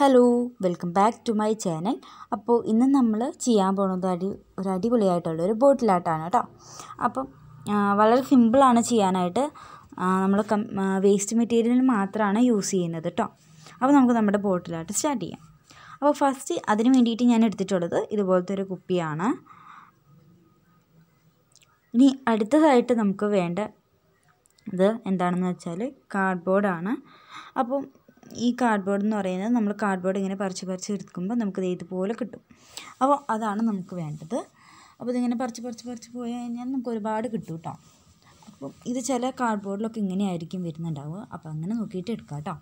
hello welcome back to my channel അപ്പോൾ ഇന്ന് നമ്മൾ ചെയ്യാൻ പോകുന്നത് അടി ഒരു അടിപൊളിയായിട്ടുള്ള ഒരു ബോട്ടിലാട്ടാണ് കേട്ടോ അപ്പം വളരെ സിമ്പിളാണ് ചെയ്യാനായിട്ട് നമ്മൾ വേസ്റ്റ് മെറ്റീരിയൽ മാത്രമാണ് യൂസ് ചെയ്യുന്നത് കേട്ടോ അപ്പോൾ നമുക്ക് നമ്മുടെ ബോട്ടിലാട്ട് സ്റ്റാർട്ട് ചെയ്യാം അപ്പോൾ ഫസ്റ്റ് അതിന് വേണ്ടിയിട്ട് ഞാൻ എടുത്തിട്ടുള്ളത് ഇതുപോലത്തെ ഒരു കുപ്പിയാണ് ഇനി അടുത്തതായിട്ട് നമുക്ക് വേണ്ട ഇത് എന്താണെന്ന് വെച്ചാൽ കാർഡ്ബോർഡാണ് അപ്പം ഈ കാർഡ്ബോർഡ് എന്ന് പറയുന്നത് നമ്മൾ കാർഡ്ബോർഡ് ഇങ്ങനെ പറിച്ച് പറിച്ച് എടുക്കുമ്പോൾ നമുക്കിത് ഇതുപോലെ കിട്ടും അപ്പോൾ അതാണ് നമുക്ക് വേണ്ടത് അപ്പോൾ ഇതിങ്ങനെ പറിച്ച് പറിച്ച് പറിച്ച് പോയി കഴിഞ്ഞാൽ നമുക്ക് ഒരുപാട് കിട്ടും കേട്ടോ അപ്പം ഇത് ചില കാർഡ്ബോർഡിലൊക്കെ ഇങ്ങനെ ആയിരിക്കും വരുന്നുണ്ടാവുക അപ്പോൾ അങ്ങനെ നോക്കിയിട്ട് എടുക്കാം കേട്ടോ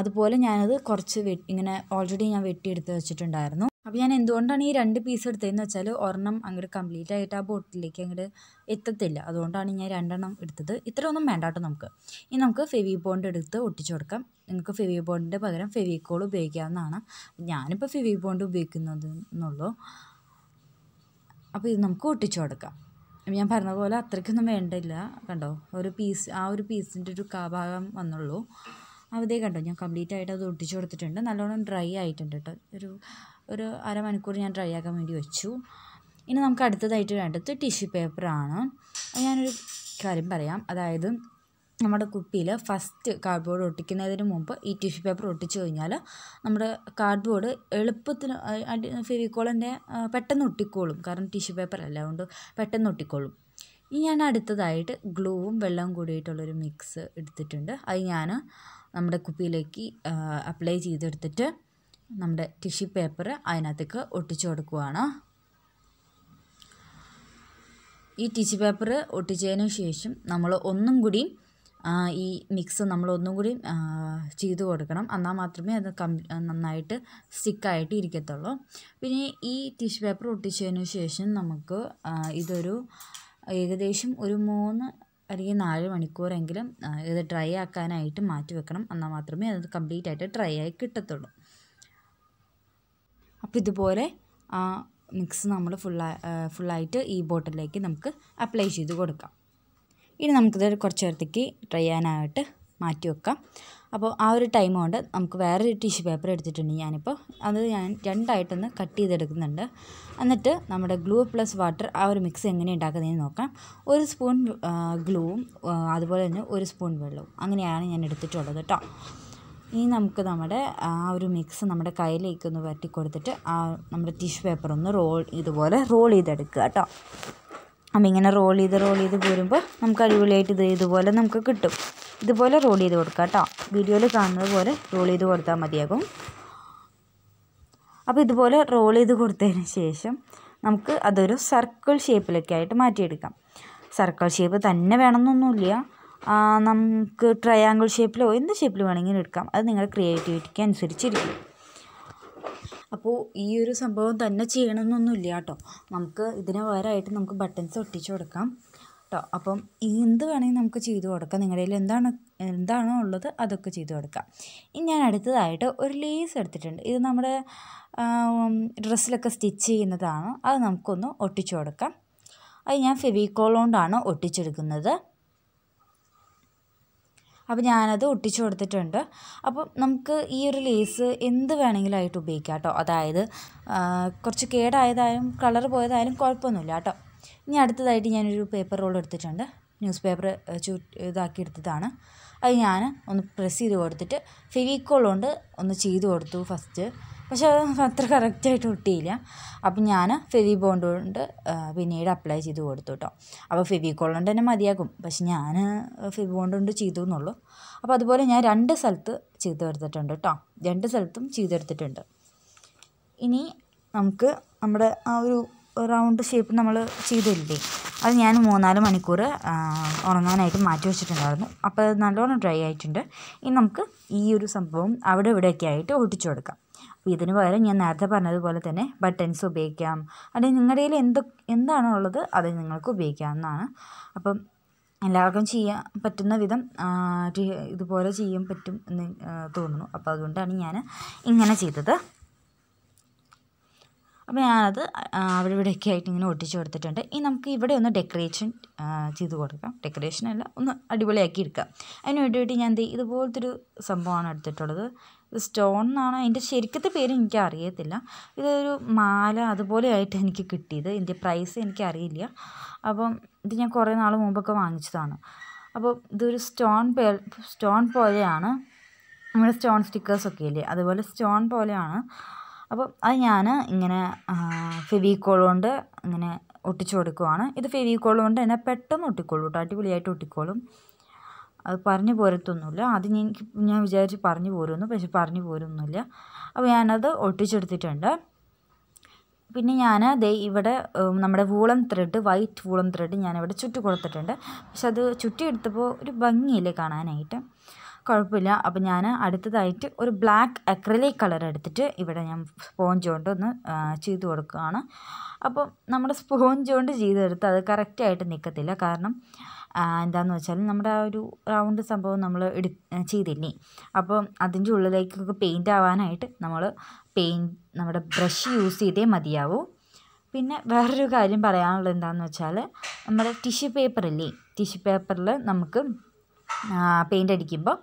അതുപോലെ ഞാനത് കുറച്ച് ഇങ്ങനെ ഓൾറെഡി ഞാൻ വെട്ടിയെടുത്ത് വെച്ചിട്ടുണ്ടായിരുന്നു അപ്പോൾ ഞാൻ എന്തുകൊണ്ടാണ് ഈ രണ്ട് പീസ് എടുത്തതെന്ന് വെച്ചാൽ ഒരെണ്ണം അങ്ങോട്ട് കംപ്ലീറ്റ് ആയിട്ട് ആ ബോട്ടിലേക്ക് അങ്ങോട്ട് എത്തത്തില്ല അതുകൊണ്ടാണ് ഞാൻ രണ്ടെണ്ണം എടുത്തത് ഇത്രയൊന്നും വേണ്ട നമുക്ക് ഇനി നമുക്ക് ഫെവി ബോണ്ട് എടുത്ത് ഒട്ടിച്ചു കൊടുക്കാം നിങ്ങൾക്ക് ഫെവി ബോണ്ടിൻ്റെ പകരം ഫെവിക്കോൾ ഉപയോഗിക്കാവുന്നതാണ് ഞാനിപ്പോൾ ഫെവി ബോണ്ട് ഉപയോഗിക്കുന്നത് എന്നുള്ളൂ അപ്പോൾ ഇത് നമുക്ക് ഒട്ടിച്ചു കൊടുക്കാം ഞാൻ പറഞ്ഞ പോലെ അത്രയ്ക്കൊന്നും വേണ്ടില്ല കണ്ടോ ഒരു പീസ് ആ ഒരു പീസിൻ്റെ ഒരു കാഭാഗം വന്നുള്ളൂ അതേ കണ്ടോ ഞാൻ കംപ്ലീറ്റ് ആയിട്ട് അത് ഒട്ടിച്ചു കൊടുത്തിട്ടുണ്ട് നല്ലോണം ഡ്രൈ ആയിട്ടുണ്ട് കേട്ടോ ഒരു ഒരു അരമണിക്കൂർ ഞാൻ ഡ്രൈ ആക്കാൻ വേണ്ടി വെച്ചു ഇനി നമുക്ക് അടുത്തതായിട്ട് വേണ്ടത് ടിഷ്യൂ പേപ്പറാണ് ഞാനൊരു കാര്യം പറയാം അതായത് നമ്മുടെ കുപ്പിയിൽ ഫസ്റ്റ് കാർഡ്ബോർഡ് ഒട്ടിക്കുന്നതിന് മുമ്പ് ഈ ടിഷ്യൂ പേപ്പർ ഒട്ടിച്ചു കഴിഞ്ഞാൽ നമ്മുടെ കാർഡ്ബോർഡ് എളുപ്പത്തിൽ ഫെവിക്കോളിൻ്റെ പെട്ടെന്ന് ഒട്ടിക്കോളും കാരണം ടിഷ്യൂ പേപ്പർ അല്ല അതുകൊണ്ട് പെട്ടെന്ന് ഒട്ടിക്കോളും ഇനി ഞാൻ അടുത്തതായിട്ട് ഗ്ലൂവും വെള്ളവും കൂടിയിട്ടുള്ളൊരു മിക്സ് എടുത്തിട്ടുണ്ട് അത് ഞാൻ നമ്മുടെ കുപ്പിയിലേക്ക് അപ്ലൈ ചെയ്തെടുത്തിട്ട് നമ്മുടെ ടിഷ്യു പേപ്പർ അതിനകത്തേക്ക് ഒട്ടിച്ചു കൊടുക്കുകയാണ് ഈ ടിഷ്യൂ പേപ്പർ ഒട്ടിച്ചതിന് ശേഷം നമ്മൾ ഒന്നും കൂടി ഈ മിക്സ് നമ്മൾ ഒന്നും കൂടി ചെയ്ത് കൊടുക്കണം എന്നാൽ മാത്രമേ അത് കം നന്നായിട്ട് സ്റ്റിക്കായിട്ട് ഇരിക്കത്തുള്ളൂ പിന്നെ ഈ ടിഷ്യൂ പേപ്പർ ഒട്ടിച്ചതിന് ശേഷം നമുക്ക് ഇതൊരു ഏകദേശം ഒരു മൂന്ന് അല്ലെങ്കിൽ നാല് മണിക്കൂറെങ്കിലും ഇത് ഡ്രൈ ആക്കാനായിട്ട് മാറ്റി വെക്കണം എന്നാൽ മാത്രമേ അത് കംപ്ലീറ്റ് ആയിട്ട് ഡ്രൈ ആയി കിട്ടത്തുള്ളൂ അപ്പോൾ ഇതുപോലെ ആ മിക്സ് നമ്മൾ ഫുൾ ഫുള്ളായിട്ട് ഈ ബോട്ടിലേക്ക് നമുക്ക് അപ്ലൈ ചെയ്ത് കൊടുക്കാം ഇനി നമുക്കിത് കുറച്ച് നേരത്തേക്ക് ഡ്രൈ ചെയ്യാനായിട്ട് മാറ്റി വെക്കാം അപ്പോൾ ആ ഒരു ടൈം കൊണ്ട് നമുക്ക് വേറൊരു ടിഷ്യൂ പേപ്പർ എടുത്തിട്ടുണ്ട് ഞാനിപ്പോൾ അത് ഞാൻ രണ്ടായിട്ടൊന്ന് കട്ട് ചെയ്തെടുക്കുന്നുണ്ട് എന്നിട്ട് നമ്മുടെ ഗ്ലൂ പ്ലസ് വാട്ടർ ആ ഒരു മിക്സ് എങ്ങനെ ഉണ്ടാക്കുന്നതെന്ന് നോക്കാം ഒരു സ്പൂൺ ഗ്ലൂവും അതുപോലെ തന്നെ ഒരു സ്പൂൺ വെള്ളവും അങ്ങനെയാണ് ഞാൻ എടുത്തിട്ടുള്ളത് കേട്ടോ ഇനി നമുക്ക് നമ്മുടെ ആ ഒരു മിക്സ് നമ്മുടെ കയ്യിലേക്ക് ഒന്ന് വരട്ടി കൊടുത്തിട്ട് ആ നമ്മുടെ ടിഷ്യൂ പേപ്പർ ഒന്ന് റോൾ ഇതുപോലെ റോൾ ചെയ്തെടുക്കുക കേട്ടോ അപ്പം ഇങ്ങനെ റോൾ ചെയ്ത് റോൾ ചെയ്ത് പോരുമ്പോൾ നമുക്ക് അടിപൊളിയായിട്ട് ഇത് ഇതുപോലെ നമുക്ക് കിട്ടും ഇതുപോലെ റോൾ ചെയ്ത് കൊടുക്കുക കേട്ടോ വീഡിയോയിൽ കാണുന്നത് പോലെ റോൾ ചെയ്ത് കൊടുത്താൽ മതിയാകും അപ്പോൾ ഇതുപോലെ റോൾ ചെയ്ത് കൊടുത്തതിന് ശേഷം നമുക്ക് അതൊരു സർക്കിൾ ഷേപ്പിലൊക്കെ ആയിട്ട് മാറ്റിയെടുക്കാം സർക്കിൾ ഷേപ്പ് തന്നെ വേണമെന്നൊന്നുമില്ല നമുക്ക് ട്രയാങ്കിൾ ഷേപ്പിലോ എന്ത് ഷേപ്പിൽ വേണമെങ്കിലും എടുക്കാം അത് നിങ്ങളുടെ ക്രിയേറ്റിവിറ്റിക്ക് അനുസരിച്ചിരിക്കും അപ്പോൾ ഈ ഒരു സംഭവം തന്നെ ചെയ്യണമെന്നൊന്നുമില്ല കേട്ടോ നമുക്ക് ഇതിനെ വേറെ ആയിട്ട് നമുക്ക് ബട്ടൺസ് ഒട്ടിച്ചു കൊടുക്കാം കേട്ടോ അപ്പം എന്ത് വേണമെങ്കിൽ നമുക്ക് ചെയ്തു കൊടുക്കാം നിങ്ങളുടെ കയ്യിൽ എന്താണ് എന്താണോ ഉള്ളത് അതൊക്കെ ചെയ്തു കൊടുക്കാം ഇനി ഞാൻ അടുത്തതായിട്ട് ഒരു ലേസ് എടുത്തിട്ടുണ്ട് ഇത് നമ്മുടെ ഡ്രസ്സിലൊക്കെ സ്റ്റിച്ച് ചെയ്യുന്നതാണ് അത് നമുക്കൊന്ന് ഒട്ടിച്ചു കൊടുക്കാം അത് ഞാൻ ഫെവിക്കോളോണ്ടാണ് കൊണ്ടാണ് ഒട്ടിച്ചെടുക്കുന്നത് അപ്പോൾ ഞാനത് ഒട്ടിച്ചു കൊടുത്തിട്ടുണ്ട് അപ്പം നമുക്ക് ഈ ഒരു ലേസ് എന്ത് വേണമെങ്കിലായിട്ട് ആയിട്ട് ഉപയോഗിക്കാം കേട്ടോ അതായത് കുറച്ച് കേടായതായാലും കളർ പോയതായാലും കുഴപ്പമൊന്നുമില്ല കേട്ടോ ഇനി അടുത്തതായിട്ട് ഞാനൊരു പേപ്പർ റോൾ എടുത്തിട്ടുണ്ട് ന്യൂസ് പേപ്പർ ചു ഇതാക്കി എടുത്തതാണ് അത് ഞാൻ ഒന്ന് പ്രസ് ചെയ്ത് കൊടുത്തിട്ട് ഫെവിക്കോൾ കൊണ്ട് ഒന്ന് ചെയ്ത് കൊടുത്തു ഫസ്റ്റ് പക്ഷേ അത് അത്ര കറക്റ്റായിട്ട് കിട്ടിയില്ല അപ്പം ഞാൻ ഫെവി ബോണ്ട് കൊണ്ട് പിന്നീട് അപ്ലൈ ചെയ്ത് കൊടുത്തു കേട്ടോ അപ്പോൾ ഫെവിക്കോൾ കൊണ്ട് തന്നെ മതിയാകും പക്ഷെ ഞാൻ ഫെവി ബോണ്ട് കൊണ്ട് ചെയ്തു എന്നുള്ളൂ അപ്പോൾ അതുപോലെ ഞാൻ രണ്ട് സ്ഥലത്ത് ചെയ്തെടുത്തിട്ടുണ്ട് കേട്ടോ രണ്ട് സ്ഥലത്തും ചെയ്തെടുത്തിട്ടുണ്ട് ഇനി നമുക്ക് നമ്മുടെ ആ ഒരു റൗണ്ട് ഷേപ്പ് നമ്മൾ ചെയ്തില്ലേ അത് ഞാൻ മൂന്നാല് മണിക്കൂർ ഉണങ്ങാനായിട്ട് മാറ്റി വെച്ചിട്ടുണ്ടായിരുന്നു അപ്പോൾ അത് നല്ലോണം ഡ്രൈ ആയിട്ടുണ്ട് ഇനി നമുക്ക് ഈ ഒരു സംഭവം അവിടെ ഇവിടെയൊക്കെ ആയിട്ട് ഒട്ടിച്ചു കൊടുക്കാം അപ്പോൾ ഇതിന് പകരം ഞാൻ നേരത്തെ പറഞ്ഞതുപോലെ തന്നെ ബട്ടൺസ് ഉപയോഗിക്കാം അല്ലെങ്കിൽ നിങ്ങളുടെ കയ്യിൽ എന്ത് എന്താണോ ഉള്ളത് അത് നിങ്ങൾക്ക് ഉപയോഗിക്കാവുന്നതാണ് അപ്പം എല്ലാവർക്കും ചെയ്യാൻ പറ്റുന്ന വിധം ഇതുപോലെ ചെയ്യാൻ പറ്റും എന്ന് തോന്നുന്നു അപ്പോൾ അതുകൊണ്ടാണ് ഞാൻ ഇങ്ങനെ ചെയ്തത് അപ്പോൾ ഞാനത് അവിടെ ആയിട്ട് ഇങ്ങനെ ഒട്ടിച്ച് കൊടുത്തിട്ടുണ്ട് ഇനി നമുക്ക് ഇവിടെ ഒന്ന് ഡെക്കറേഷൻ ചെയ്ത് കൊടുക്കാം ഡെക്കറേഷൻ അല്ല ഒന്ന് അടിപൊളിയാക്കി എടുക്കാം അതിന് വേണ്ടിയിട്ട് ഞാൻ എന്ത് ഇതുപോലത്തെ ഒരു സംഭവമാണ് എടുത്തിട്ടുള്ളത് ഇത് സ്റ്റോൺ എന്നാണ് അതിൻ്റെ ശരിക്കത്തെ പേര് എനിക്ക് അറിയത്തില്ല ഇതൊരു മാല അതുപോലെ ആയിട്ട് എനിക്ക് കിട്ടിയത് ഇതിൻ്റെ പ്രൈസ് എനിക്കറിയില്ല അപ്പം ഇത് ഞാൻ കുറേ നാൾ മുമ്പൊക്കെ വാങ്ങിച്ചതാണ് അപ്പോൾ ഇതൊരു സ്റ്റോൺ പേ സ്റ്റോൺ പോലെയാണ് നമ്മുടെ സ്റ്റോൺ സ്റ്റിക്കേഴ്സൊക്കെ ഇല്ലേ അതുപോലെ സ്റ്റോൺ പോലെയാണ് അപ്പം അത് ഞാൻ ഇങ്ങനെ ഫെവിക്കോൾ കൊണ്ട് ഇങ്ങനെ ഒട്ടിച്ചു കൊടുക്കുവാണ് ഇത് ഫെവിക്കോൾ കൊണ്ട് തന്നെ പെട്ടെന്ന് ഒട്ടിക്കോളും കേട്ടോ അടിപൊളിയായിട്ട് ഒട്ടിക്കോളും അത് പറഞ്ഞു പോരത്തൊന്നുമില്ല അത് എനിക്ക് ഞാൻ വിചാരിച്ച് പറഞ്ഞു പോരുന്നു പക്ഷെ പറഞ്ഞു പോരൊന്നുമില്ല അപ്പോൾ ഞാനത് ഒട്ടിച്ചെടുത്തിട്ടുണ്ട് പിന്നെ ഞാൻ ദേ ഇവിടെ നമ്മുടെ woollen thread white woollen thread ഞാനിവിടെ ചുറ്റി കൊടുത്തിട്ടുണ്ട് പക്ഷെ അത് ചുറ്റി എടുത്തപ്പോൾ ഒരു ഭംഗിയില്ലേ കാണാനായിട്ട് കുഴപ്പമില്ല അപ്പോൾ ഞാൻ അടുത്തതായിട്ട് ഒരു ബ്ലാക്ക് അക്രലിക് കളർ എടുത്തിട്ട് ഇവിടെ ഞാൻ സ്പോഞ്ച് കൊണ്ട് ഒന്ന് ചെയ്ത് കൊടുക്കുകയാണ് അപ്പോൾ നമ്മുടെ സ്പോഞ്ച് കൊണ്ട് ചെയ്തെടുത്ത് അത് കറക്റ്റായിട്ട് നിൽക്കത്തില്ല കാരണം എന്താന്ന് വെച്ചാൽ നമ്മുടെ ആ ഒരു റൗണ്ട് സംഭവം നമ്മൾ എടു ചെയ്തില്ലേ അപ്പോൾ അതിൻ്റെ ഉള്ളിലേക്കൊക്കെ പെയിൻ്റ് ആവാനായിട്ട് നമ്മൾ പെയിൻറ്റ് നമ്മുടെ ബ്രഷ് യൂസ് ചെയ്തേ മതിയാവൂ പിന്നെ വേറൊരു കാര്യം പറയാനുള്ളത് എന്താണെന്ന് വെച്ചാൽ നമ്മുടെ ടിഷ്യൂ പേപ്പറില്ലേ ടിഷ്യൂ പേപ്പറിൽ നമുക്ക് പെയിൻ്റ് അടിക്കുമ്പോൾ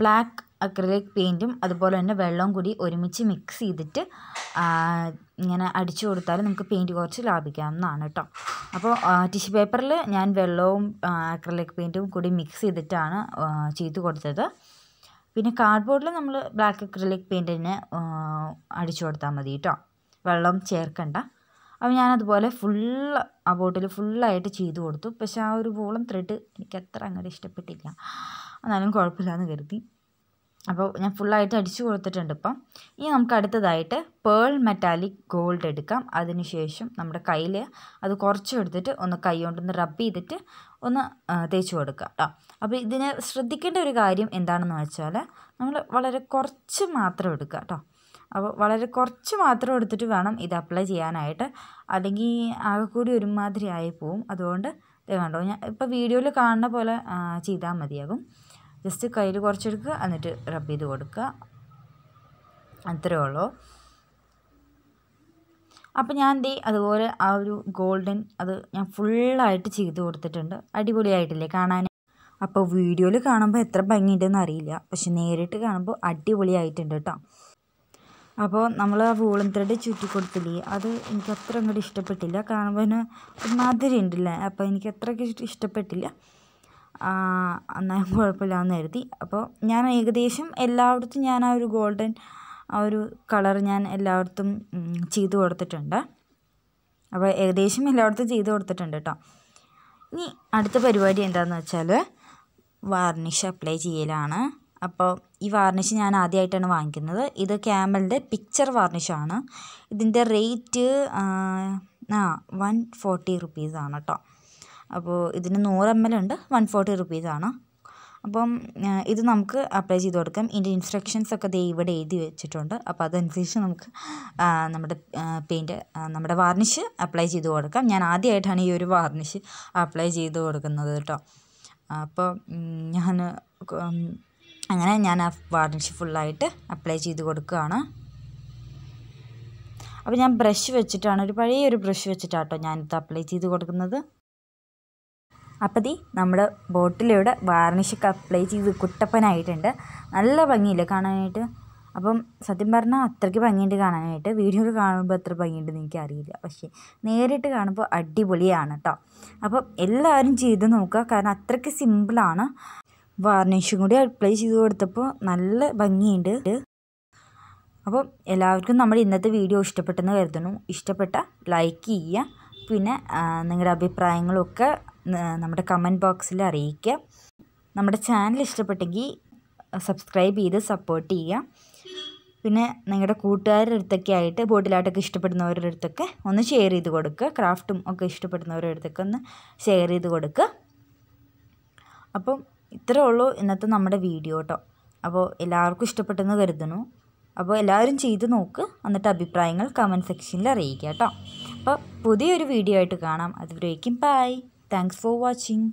ബ്ലാക്ക് അക്രലിക് പെയിൻറ്റും അതുപോലെ തന്നെ വെള്ളവും കൂടി ഒരുമിച്ച് മിക്സ് ചെയ്തിട്ട് ഇങ്ങനെ അടിച്ചു കൊടുത്താൽ നമുക്ക് പെയിൻറ്റ് കുറച്ച് ലാഭിക്കാവുന്നതാണ് കേട്ടോ അപ്പോൾ ടിഷ്യൂ പേപ്പറിൽ ഞാൻ വെള്ളവും അക്രലിക് പെയിൻറ്റും കൂടി മിക്സ് ചെയ്തിട്ടാണ് ചെയ്തു കൊടുത്തത് പിന്നെ കാർഡ്ബോർഡിൽ നമ്മൾ ബ്ലാക്ക് അക്രലിക് പെയിൻറ്റിന് അടിച്ചു കൊടുത്താൽ മതി കേട്ടോ വെള്ളം ചേർക്കണ്ട അപ്പം ഞാനതുപോലെ ഫുൾ ആ ബോട്ടിൽ ഫുള്ളായിട്ട് ചെയ്തു കൊടുത്തു പക്ഷെ ആ ഒരു ബോളം ത്രെഡ് എനിക്ക് അത്ര അങ്ങോട്ട് ഇഷ്ടപ്പെട്ടില്ല എന്നാലും കുഴപ്പമില്ലാന്ന് കരുതി അപ്പോൾ ഞാൻ ഫുള്ളായിട്ട് അടിച്ചു കൊടുത്തിട്ടുണ്ട് ഇപ്പം ഇനി നമുക്ക് അടുത്തതായിട്ട് പേൾ മെറ്റാലിക് ഗോൾഡ് എടുക്കാം അതിനുശേഷം നമ്മുടെ കയ്യിൽ അത് കുറച്ച് എടുത്തിട്ട് ഒന്ന് കൈ കൊണ്ടൊന്ന് റബ്ബ് ചെയ്തിട്ട് ഒന്ന് തേച്ച് കൊടുക്കുക കേട്ടോ അപ്പോൾ ഇതിന് ശ്രദ്ധിക്കേണ്ട ഒരു കാര്യം എന്താണെന്ന് വെച്ചാൽ നമ്മൾ വളരെ കുറച്ച് മാത്രം എടുക്കുക കേട്ടോ അപ്പോൾ വളരെ കുറച്ച് മാത്രം എടുത്തിട്ട് വേണം ഇത് അപ്ലൈ ചെയ്യാനായിട്ട് അല്ലെങ്കിൽ ആകെക്കൂടി ഒരുമാതിരി ആയി പോവും അതുകൊണ്ട് കണ്ടോ ഞാൻ ഇപ്പോൾ വീഡിയോയിൽ കാണുന്ന പോലെ ചെയ്താൽ മതിയാകും ജസ്റ്റ് കയ്യിൽ കുറച്ചെടുക്കുക എന്നിട്ട് റബ്ബ് ചെയ്ത് കൊടുക്കുക അത്രേ ഉള്ളൂ അപ്പോൾ ഞാൻ എന്ത് അതുപോലെ ആ ഒരു ഗോൾഡൻ അത് ഞാൻ ഫുള്ളായിട്ട് ചെയ്ത് കൊടുത്തിട്ടുണ്ട് അടിപൊളിയായിട്ടില്ലേ കാണാൻ അപ്പോൾ വീഡിയോയിൽ കാണുമ്പോൾ എത്ര ഭംഗിയുണ്ടെന്ന് അറിയില്ല പക്ഷെ നേരിട്ട് കാണുമ്പോൾ അടിപൊളിയായിട്ടുണ്ട് കേട്ടോ അപ്പോൾ നമ്മൾ ആ വൂളൻ ത്രെഡ് ചുറ്റി കൊടുത്തില്ലേ അത് എനിക്ക് അത്ര അങ്ങോട്ട് ഇഷ്ടപ്പെട്ടില്ല കാണുമ്പോൾ ഒരുമാതിരി ഉണ്ടല്ലേ അപ്പോൾ എനിക്ക് അത്രയ്ക്ക് ഇഷ്ടപ്പെട്ടില്ല എന്നാലും കുഴപ്പമില്ല എന്ന് കരുതി അപ്പോൾ ഞാൻ ഏകദേശം എല്ലായിടത്തും ഞാൻ ആ ഒരു ഗോൾഡൻ ആ ഒരു കളർ ഞാൻ എല്ലായിടത്തും ചെയ്ത് കൊടുത്തിട്ടുണ്ട് അപ്പോൾ ഏകദേശം എല്ലായിടത്തും ചെയ്ത് കൊടുത്തിട്ടുണ്ട് കേട്ടോ ഇനി അടുത്ത പരിപാടി എന്താണെന്ന് വെച്ചാൽ വാർണിഷ് അപ്ലൈ ചെയ്യലാണ് അപ്പോൾ ഈ വാർണിഷ് ഞാൻ ആദ്യമായിട്ടാണ് വാങ്ങിക്കുന്നത് ഇത് ക്യാമലിൻ്റെ പിക്ചർ വാർണിഷാണ് ഇതിൻ്റെ റേറ്റ് ആ വൺ ഫോർട്ടി റുപ്പീസാണ് കേട്ടോ അപ്പോൾ ഇതിന് നൂറ് എം എൽ ഉണ്ട് വൺ ഫോർട്ടി റുപ്പീസാണ് അപ്പം ഇത് നമുക്ക് അപ്ലൈ ചെയ്ത് കൊടുക്കാം ഇതിൻ്റെ ഇൻസ്ട്രക്ഷൻസ് ഒക്കെ ദേ ഇവിടെ എഴുതി വെച്ചിട്ടുണ്ട് അപ്പോൾ അതനുസരിച്ച് നമുക്ക് നമ്മുടെ പെയിൻറ്റ് നമ്മുടെ വാർണിഷ് അപ്ലൈ ചെയ്ത് കൊടുക്കാം ഞാൻ ആദ്യമായിട്ടാണ് ഈ ഒരു വാർണിഷ് അപ്ലൈ ചെയ്ത് കൊടുക്കുന്നത് കേട്ടോ അപ്പോൾ ഞാൻ അങ്ങനെ ഞാൻ ആ വാർണിഷ് ഫുള്ളായിട്ട് അപ്ലൈ ചെയ്ത് കൊടുക്കുകയാണ് അപ്പോൾ ഞാൻ ബ്രഷ് വെച്ചിട്ടാണ് ഒരു പഴയ ഒരു ബ്രഷ് വെച്ചിട്ടാട്ടോ ഞാനിത് അപ്ലൈ ചെയ്ത് കൊടുക്കുന്നത് അപ്പം ദീ നമ്മൾ ബോട്ടിലൂടെ വാർണിഷൊക്കെ അപ്ലൈ ചെയ്ത് കുട്ടപ്പനായിട്ടുണ്ട് നല്ല ഭംഗിയില്ല കാണാനായിട്ട് അപ്പം സത്യം പറഞ്ഞാൽ അത്രയ്ക്ക് ഭംഗിയുണ്ട് കാണാനായിട്ട് വീഡിയോ കാണുമ്പോൾ അത്ര ഭംഗിയുണ്ട് എനിക്ക് അറിയില്ല പക്ഷേ നേരിട്ട് കാണുമ്പോൾ അടിപൊളിയാണ് കേട്ടോ അപ്പം എല്ലാവരും ചെയ്ത് നോക്കുക കാരണം അത്രയ്ക്ക് സിമ്പിളാണ് വാർണിഷും കൂടി അപ്ലൈ ചെയ്ത് കൊടുത്തപ്പോൾ നല്ല ഭംഗിയുണ്ട് അപ്പോൾ എല്ലാവർക്കും നമ്മുടെ ഇന്നത്തെ വീഡിയോ ഇഷ്ടപ്പെട്ടെന്ന് കരുതുന്നു ഇഷ്ടപ്പെട്ട ലൈക്ക് ചെയ്യുക പിന്നെ നിങ്ങളുടെ അഭിപ്രായങ്ങളൊക്കെ നമ്മുടെ കമൻറ്റ് ബോക്സിൽ അറിയിക്കുക നമ്മുടെ ചാനൽ ഇഷ്ടപ്പെട്ടെങ്കിൽ സബ്സ്ക്രൈബ് ചെയ്ത് സപ്പോർട്ട് ചെയ്യുക പിന്നെ നിങ്ങളുടെ കൂട്ടുകാരുടെ അടുത്തൊക്കെ ആയിട്ട് ബോട്ടിലാട്ടൊക്കെ ഇഷ്ടപ്പെടുന്നവരുടെ അടുത്തൊക്കെ ഒന്ന് ഷെയർ ചെയ്ത് കൊടുക്കുക ക്രാഫ്റ്റും ഒക്കെ ഇഷ്ടപ്പെടുന്നവരുടെ അടുത്തൊക്കെ ഒന്ന് ഷെയർ ചെയ്ത് കൊടുക്കുക അപ്പം ഇത്രേ ഉള്ളൂ ഇന്നത്തെ നമ്മുടെ വീഡിയോ കേട്ടോ അപ്പോൾ എല്ലാവർക്കും ഇഷ്ടപ്പെട്ടെന്ന് കരുതുന്നു അപ്പോൾ എല്ലാവരും ചെയ്ത് നോക്ക് എന്നിട്ട് അഭിപ്രായങ്ങൾ കമൻറ്റ് സെക്ഷനിൽ അറിയിക്കുക കേട്ടോ അപ്പോൾ പുതിയൊരു വീഡിയോ ആയിട്ട് കാണാം അതുവരേക്കും ബൈ താങ്ക്സ് ഫോർ വാച്ചിങ്